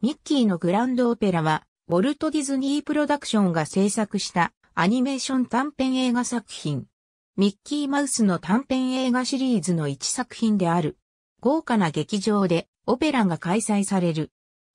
ミッキーのグランドオペラは、ウォルト・ディズニー・プロダクションが制作したアニメーション短編映画作品。ミッキーマウスの短編映画シリーズの一作品である。豪華な劇場でオペラが開催される。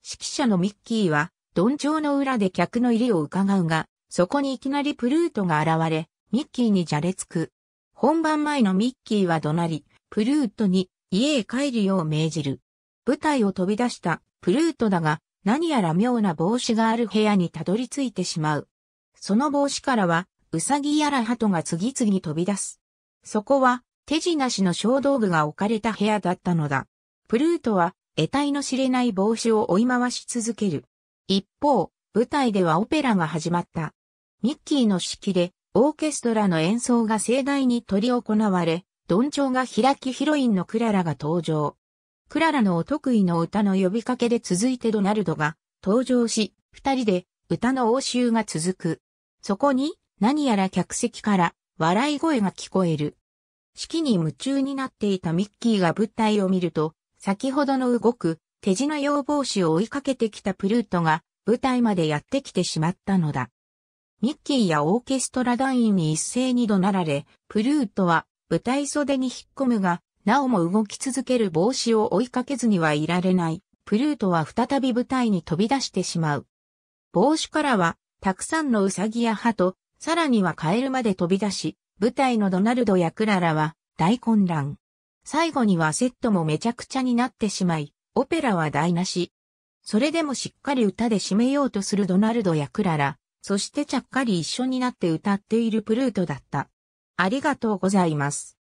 指揮者のミッキーは、ドンちの裏で客の入りを伺うが、そこにいきなりプルートが現れ、ミッキーにじゃれつく。本番前のミッキーは怒鳴り、プルートに家へ帰るよう命じる。舞台を飛び出したプルートだが、何やら妙な帽子がある部屋にたどり着いてしまう。その帽子からは、ウサギやら鳩が次々飛び出す。そこは、手品師の小道具が置かれた部屋だったのだ。プルートは、得体の知れない帽子を追い回し続ける。一方、舞台ではオペラが始まった。ミッキーの指揮で、オーケストラの演奏が盛大に取り行われ、ドンチョウが開きヒロインのクララが登場。クララのお得意の歌の呼びかけで続いてドナルドが登場し、二人で歌の応酬が続く。そこに何やら客席から笑い声が聞こえる。式に夢中になっていたミッキーが物体を見ると、先ほどの動く手品用帽子を追いかけてきたプルートが舞台までやってきてしまったのだ。ミッキーやオーケストラ団員に一斉に怒鳴られ、プルートは舞台袖に引っ込むが、なおも動き続ける帽子を追いかけずにはいられない、プルートは再び舞台に飛び出してしまう。帽子からは、たくさんのウサギやハト、さらにはカエルまで飛び出し、舞台のドナルドやクララは大混乱。最後にはセットもめちゃくちゃになってしまい、オペラは台無し。それでもしっかり歌で締めようとするドナルドやクララ、そしてちゃっかり一緒になって歌っているプルートだった。ありがとうございます。